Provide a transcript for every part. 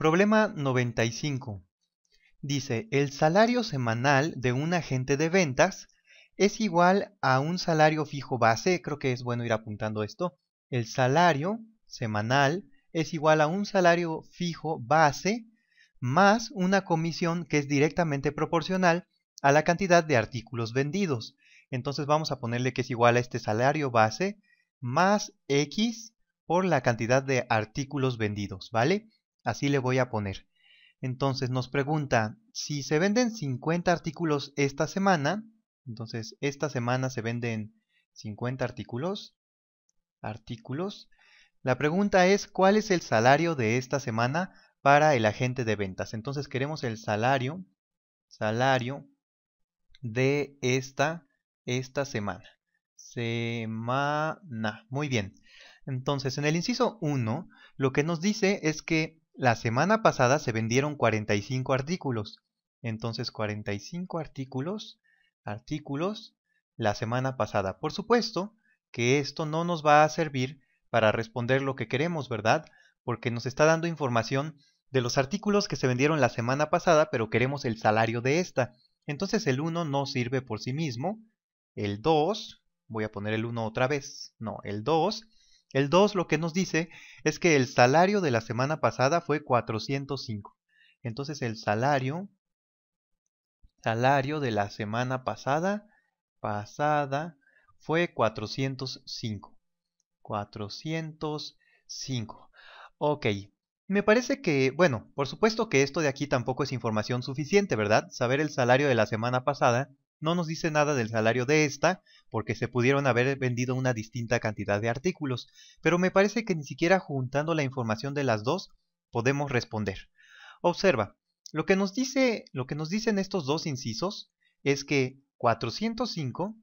Problema 95. Dice, el salario semanal de un agente de ventas es igual a un salario fijo base, creo que es bueno ir apuntando esto, el salario semanal es igual a un salario fijo base más una comisión que es directamente proporcional a la cantidad de artículos vendidos. Entonces vamos a ponerle que es igual a este salario base más X por la cantidad de artículos vendidos, ¿vale? Así le voy a poner. Entonces nos pregunta, si se venden 50 artículos esta semana, entonces esta semana se venden 50 artículos, artículos. La pregunta es, ¿cuál es el salario de esta semana para el agente de ventas? Entonces queremos el salario, salario de esta, esta semana. Semana. Muy bien. Entonces, en el inciso 1, lo que nos dice es que la semana pasada se vendieron 45 artículos. Entonces 45 artículos, artículos, la semana pasada. Por supuesto que esto no nos va a servir para responder lo que queremos, ¿verdad? Porque nos está dando información de los artículos que se vendieron la semana pasada, pero queremos el salario de esta. Entonces el 1 no sirve por sí mismo. El 2, voy a poner el 1 otra vez. No, el 2 el 2 lo que nos dice es que el salario de la semana pasada fue 405. Entonces el salario, salario de la semana pasada, pasada, fue 405. 405. Ok. Me parece que, bueno, por supuesto que esto de aquí tampoco es información suficiente, ¿verdad? Saber el salario de la semana pasada no nos dice nada del salario de esta, porque se pudieron haber vendido una distinta cantidad de artículos, pero me parece que ni siquiera juntando la información de las dos podemos responder. Observa, lo que nos dice, lo que nos dicen estos dos incisos es que 405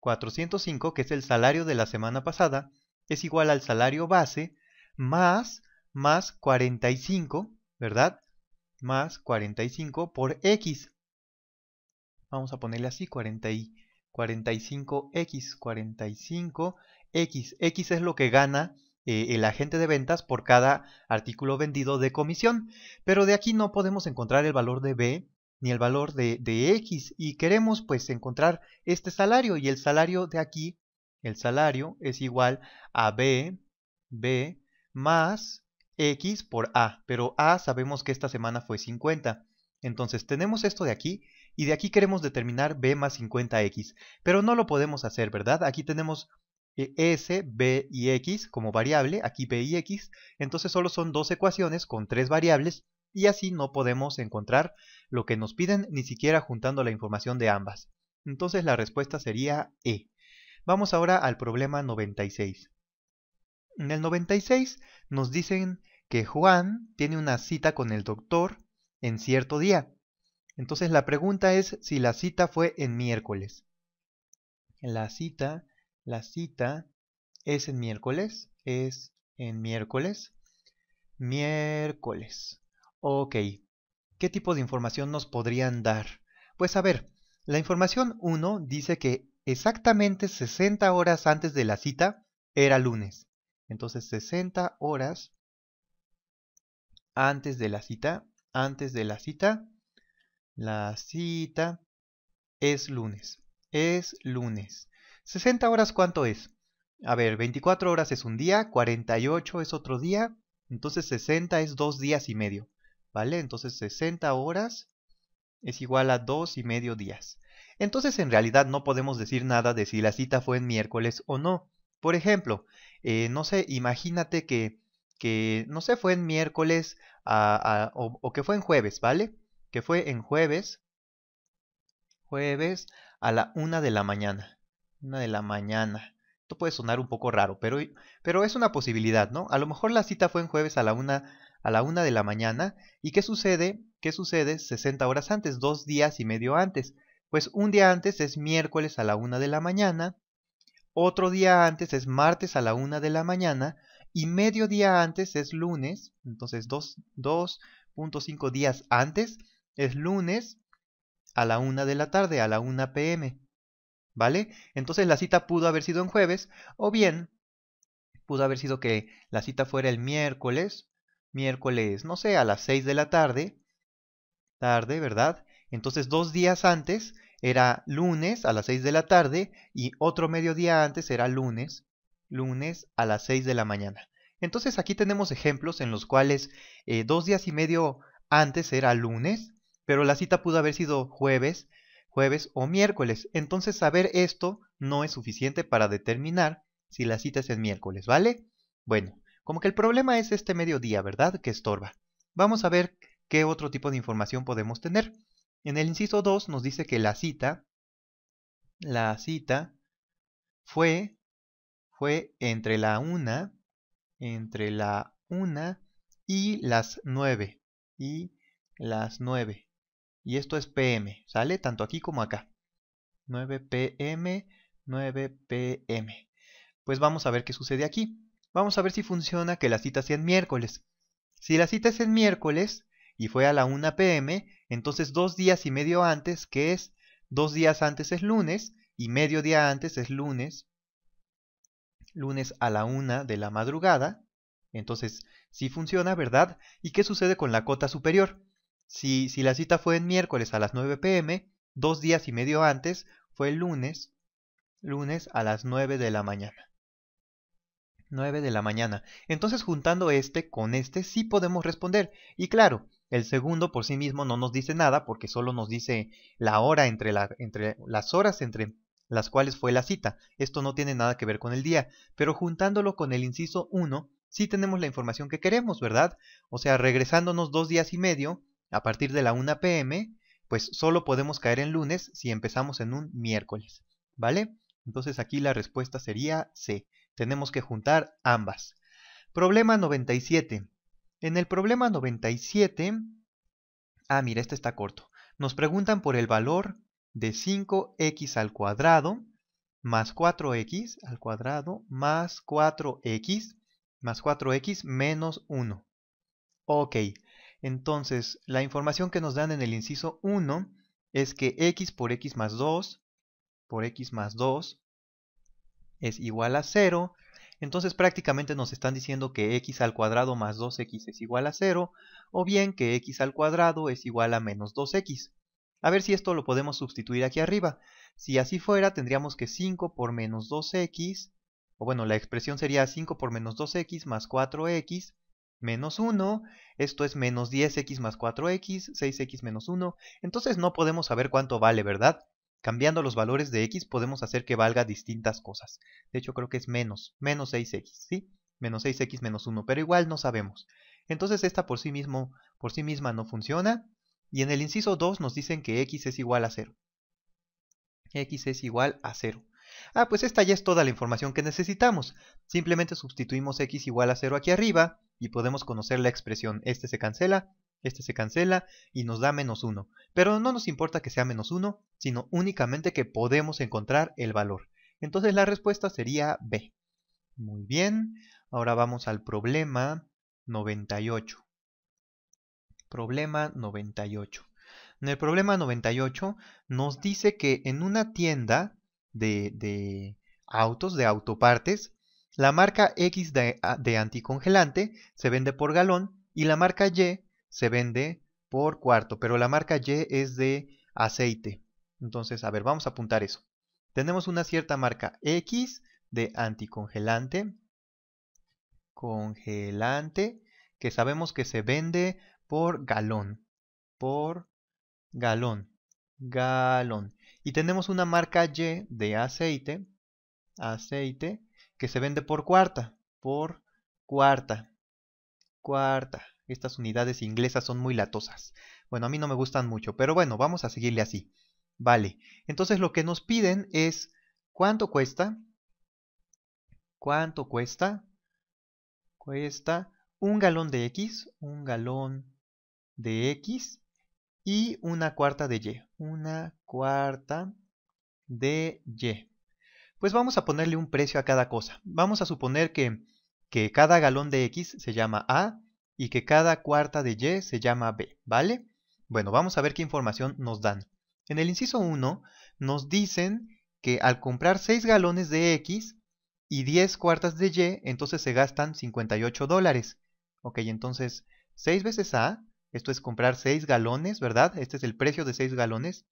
405, que es el salario de la semana pasada, es igual al salario base más más 45, ¿verdad? Más 45 por X vamos a ponerle así 40 y 45x, 45x, x es lo que gana eh, el agente de ventas por cada artículo vendido de comisión, pero de aquí no podemos encontrar el valor de B ni el valor de, de X y queremos pues encontrar este salario y el salario de aquí, el salario es igual a B, B más X por A, pero A sabemos que esta semana fue 50. Entonces tenemos esto de aquí y de aquí queremos determinar b más 50x, pero no lo podemos hacer, ¿verdad? Aquí tenemos eh, S, B y X como variable, aquí B y X, entonces solo son dos ecuaciones con tres variables y así no podemos encontrar lo que nos piden ni siquiera juntando la información de ambas. Entonces la respuesta sería E. Vamos ahora al problema 96. En el 96 nos dicen que Juan tiene una cita con el doctor en cierto día entonces la pregunta es si la cita fue en miércoles. La cita, la cita es en miércoles, es en miércoles, miércoles. Ok, ¿qué tipo de información nos podrían dar? Pues a ver, la información 1 dice que exactamente 60 horas antes de la cita era lunes. Entonces 60 horas antes de la cita, antes de la cita la cita es lunes. Es lunes. ¿60 horas cuánto es? A ver, 24 horas es un día, 48 es otro día, entonces 60 es dos días y medio, ¿vale? Entonces 60 horas es igual a dos y medio días. Entonces en realidad no podemos decir nada de si la cita fue en miércoles o no. Por ejemplo, eh, no sé, imagínate que, que, no sé, fue en miércoles o que fue en jueves, ¿vale? que fue en jueves, jueves a la una de la mañana. Una de la mañana. Esto puede sonar un poco raro, pero, pero es una posibilidad, ¿no? A lo mejor la cita fue en jueves a la una, a la una de la mañana. ¿Y qué sucede? ¿Qué sucede 60 horas antes? Dos días y medio antes. Pues un día antes es miércoles a la una de la mañana. Otro día antes es martes a la una de la mañana. Y medio día antes es lunes. Entonces, 2.5 días antes es lunes a la 1 de la tarde, a la 1 pm. ¿Vale? Entonces la cita pudo haber sido en jueves o bien pudo haber sido que la cita fuera el miércoles, miércoles, no sé, a las 6 de la tarde, tarde, ¿verdad? Entonces dos días antes era lunes a las 6 de la tarde y otro medio día antes era lunes, lunes a las 6 de la mañana. Entonces aquí tenemos ejemplos en los cuales eh, dos días y medio antes era lunes pero la cita pudo haber sido jueves, jueves o miércoles. Entonces saber esto no es suficiente para determinar si la cita es el miércoles, ¿vale? Bueno, como que el problema es este mediodía, ¿verdad? Que estorba. Vamos a ver qué otro tipo de información podemos tener. En el inciso 2 nos dice que la cita, la cita fue, fue entre la 1, entre la 1 y las 9, y las 9 y esto es PM, ¿sale? Tanto aquí como acá. 9 PM, 9 PM. Pues vamos a ver qué sucede aquí. Vamos a ver si funciona que la cita sea en miércoles. Si la cita es en miércoles y fue a la 1 PM, entonces dos días y medio antes, que es dos días antes es lunes y medio día antes es lunes. Lunes a la 1 de la madrugada. Entonces, sí funciona, ¿verdad? ¿Y qué sucede con la cota superior? Si, si la cita fue en miércoles a las 9 pm, dos días y medio antes fue el lunes, lunes a las 9 de la mañana. 9 de la mañana. Entonces juntando este con este sí podemos responder. Y claro, el segundo por sí mismo no nos dice nada porque solo nos dice la hora entre, la, entre las horas entre las cuales fue la cita. Esto no tiene nada que ver con el día. Pero juntándolo con el inciso 1, sí tenemos la información que queremos, ¿verdad? O sea, regresándonos dos días y medio, a partir de la 1 pm, pues solo podemos caer en lunes si empezamos en un miércoles, ¿vale? Entonces aquí la respuesta sería C. Tenemos que juntar ambas. Problema 97. En el problema 97... Ah, mira, este está corto. Nos preguntan por el valor de 5x al cuadrado más 4x al cuadrado más 4x más 4x menos 1. Ok, entonces, la información que nos dan en el inciso 1 es que x por x más 2 por x más 2 es igual a 0. Entonces prácticamente nos están diciendo que x al cuadrado más 2x es igual a 0, o bien que x al cuadrado es igual a menos 2x. A ver si esto lo podemos sustituir aquí arriba. Si así fuera, tendríamos que 5 por menos 2x, o bueno, la expresión sería 5 por menos 2x más 4x, menos 1, esto es menos 10x más 4x, 6x menos 1, entonces no podemos saber cuánto vale, ¿verdad? Cambiando los valores de x podemos hacer que valga distintas cosas. De hecho creo que es menos, menos 6x, ¿sí? Menos 6x menos 1, pero igual no sabemos. Entonces esta por sí, mismo, por sí misma no funciona. Y en el inciso 2 nos dicen que x es igual a 0. x es igual a 0. Ah, pues esta ya es toda la información que necesitamos. Simplemente sustituimos x igual a 0 aquí arriba y podemos conocer la expresión este se cancela, este se cancela y nos da menos 1. Pero no nos importa que sea menos 1, sino únicamente que podemos encontrar el valor. Entonces la respuesta sería B. Muy bien, ahora vamos al problema 98. Problema 98. En el problema 98 nos dice que en una tienda de, de autos, de autopartes, la marca X ah, de, anticongelante se vende por galón y la marca Y se vende por cuarto, pero la marca Y es de aceite. Entonces, a ver, vamos a apuntar eso. Tenemos una cierta marca X de anticongelante, congelante, que sabemos que se vende por galón, por galón, galón. Y tenemos una marca Y de aceite, aceite, que se vende por cuarta, por cuarta, cuarta. Estas unidades inglesas son muy latosas. Bueno, a mí no me gustan mucho, pero bueno, vamos a seguirle así. Vale, entonces lo que nos piden es cuánto cuesta, cuánto cuesta, cuesta un galón de X, un galón de X y una cuarta de Y, una cuarta de Y pues vamos a ponerle un precio a cada cosa. Vamos a suponer que, que cada galón de X se llama A y que cada cuarta de Y se llama B, ¿vale? Bueno, vamos a ver qué información nos dan. En el inciso 1 nos dicen que al comprar 6 galones de X y 10 cuartas de Y, entonces se gastan 58 dólares. Ok, entonces 6 veces A, esto es comprar 6 galones, ¿verdad? Este es el precio de 6 galones,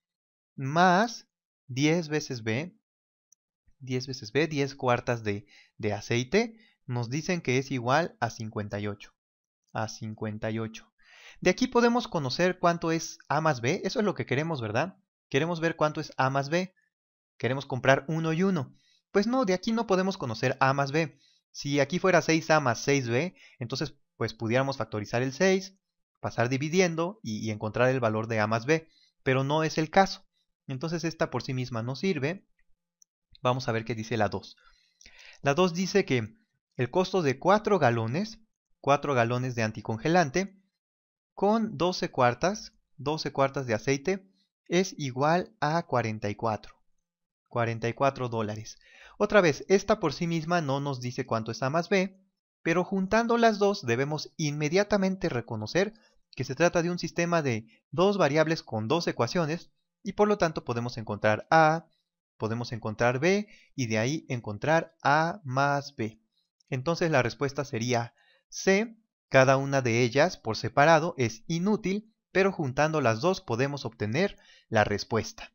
más 10 veces B, 10 veces B, 10 cuartas de, de aceite, nos dicen que es igual a 58. A 58. De aquí podemos conocer cuánto es A más B, eso es lo que queremos, ¿verdad? Queremos ver cuánto es A más B. Queremos comprar 1 y 1. Pues no, de aquí no podemos conocer A más B. Si aquí fuera 6A más 6B, entonces pues pudiéramos factorizar el 6, pasar dividiendo y, y encontrar el valor de A más B, pero no es el caso. Entonces esta por sí misma no sirve Vamos a ver qué dice la 2. La 2 dice que el costo de 4 galones, 4 galones de anticongelante, con 12 cuartas, 12 cuartas de aceite, es igual a 44. 44 dólares. Otra vez, esta por sí misma no nos dice cuánto es A más B, pero juntando las dos debemos inmediatamente reconocer que se trata de un sistema de dos variables con dos ecuaciones y por lo tanto podemos encontrar A, podemos encontrar B y de ahí encontrar A más B. Entonces la respuesta sería C. Cada una de ellas por separado es inútil, pero juntando las dos podemos obtener la respuesta.